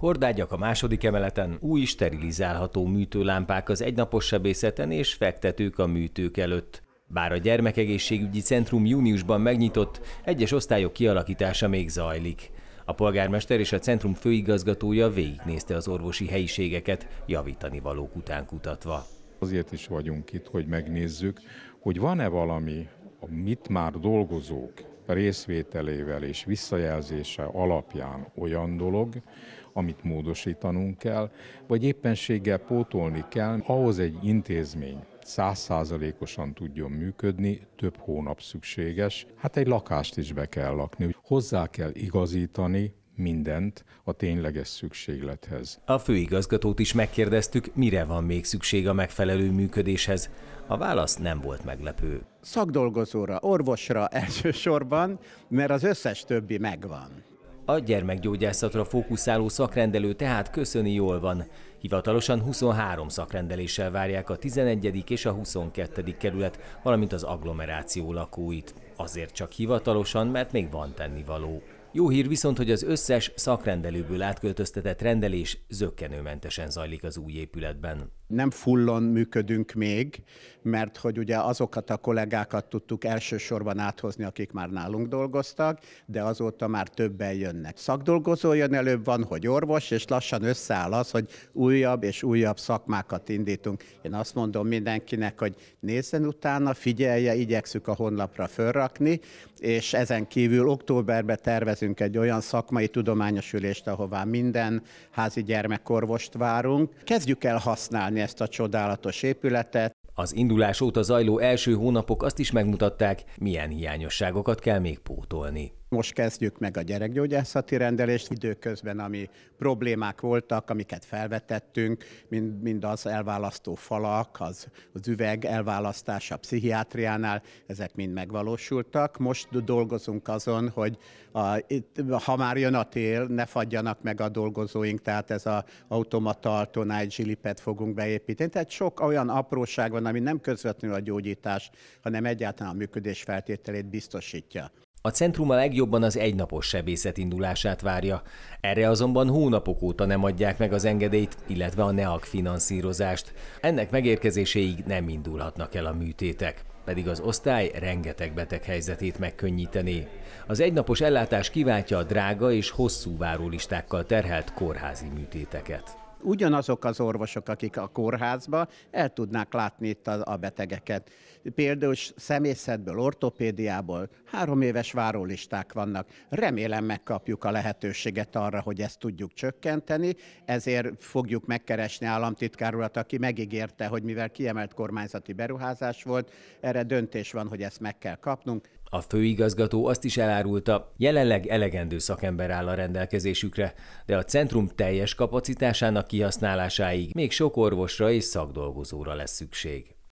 Hordágyak a második emeleten, új sterilizálható műtőlámpák az egynapos sebészeten és fektetők a műtők előtt. Bár a gyermekegészségügyi centrum júniusban megnyitott, egyes osztályok kialakítása még zajlik. A polgármester és a centrum főigazgatója végignézte az orvosi helyiségeket, javítani valók után kutatva. Azért is vagyunk itt, hogy megnézzük, hogy van-e valami, amit már dolgozók részvételével és visszajelzése alapján olyan dolog, amit módosítanunk kell, vagy éppenséggel pótolni kell, ahhoz egy intézmény százszázalékosan tudjon működni, több hónap szükséges. Hát egy lakást is be kell lakni, hozzá kell igazítani mindent a tényleges szükséglethez. A főigazgatót is megkérdeztük, mire van még szükség a megfelelő működéshez. A válasz nem volt meglepő. Szakdolgozóra, orvosra elsősorban, mert az összes többi megvan. A gyermekgyógyászatra fókuszáló szakrendelő tehát köszöni jól van. Hivatalosan 23 szakrendeléssel várják a 11. és a 22. kerület, valamint az agglomeráció lakóit. Azért csak hivatalosan, mert még van tennivaló. Jó hír viszont, hogy az összes szakrendelőből átköltöztetett rendelés zöggenőmentesen zajlik az új épületben nem fullon működünk még, mert hogy ugye azokat a kollégákat tudtuk elsősorban áthozni, akik már nálunk dolgoztak, de azóta már többen jönnek. Szakdolgozó jön előbb, van, hogy orvos, és lassan összeáll az, hogy újabb és újabb szakmákat indítunk. Én azt mondom mindenkinek, hogy nézzen utána, figyelje, igyekszük a honlapra fölrakni, és ezen kívül októberben tervezünk egy olyan szakmai tudományos ülést, ahová minden házi gyermekorvost várunk. Kezdjük el használni megnézni ezt a csodálatos épületet. Az indulás óta zajló első hónapok azt is megmutatták, milyen hiányosságokat kell még pótolni. Most kezdjük meg a gyerekgyógyászati rendelést. Időközben, ami problémák voltak, amiket felvetettünk, mind, mind az elválasztó falak, az, az üveg elválasztása a pszichiátriánál, ezek mind megvalósultak. Most dolgozunk azon, hogy a, itt, ha már jön a tél, ne fagyjanak meg a dolgozóink, tehát ez az automata altonáj zsilipet fogunk beépíteni. Tehát sok olyan apróság van, ami nem közvetlenül a gyógyítás, hanem egyáltalán a működés feltételét biztosítja. A centrum a legjobban az egynapos sebészet indulását várja. Erre azonban hónapok óta nem adják meg az engedélyt, illetve a NEAK finanszírozást. Ennek megérkezéséig nem indulhatnak el a műtétek pedig az osztály rengeteg beteg helyzetét megkönnyítené. Az egynapos ellátás kiváltja a drága és hosszú várólistákkal terhelt kórházi műtéteket ugyanazok az orvosok, akik a kórházba el tudnák látni itt a, a betegeket. Például szemészetből, ortopédiából három éves várólisták vannak. Remélem megkapjuk a lehetőséget arra, hogy ezt tudjuk csökkenteni, ezért fogjuk megkeresni államtitkárulat, aki megígérte, hogy mivel kiemelt kormányzati beruházás volt, erre döntés van, hogy ezt meg kell kapnunk. A főigazgató azt is elárulta, jelenleg elegendő szakember áll a rendelkezésükre, de a centrum teljes kapacitásának kihasználásáig még sok orvosra és szakdolgozóra lesz szükség.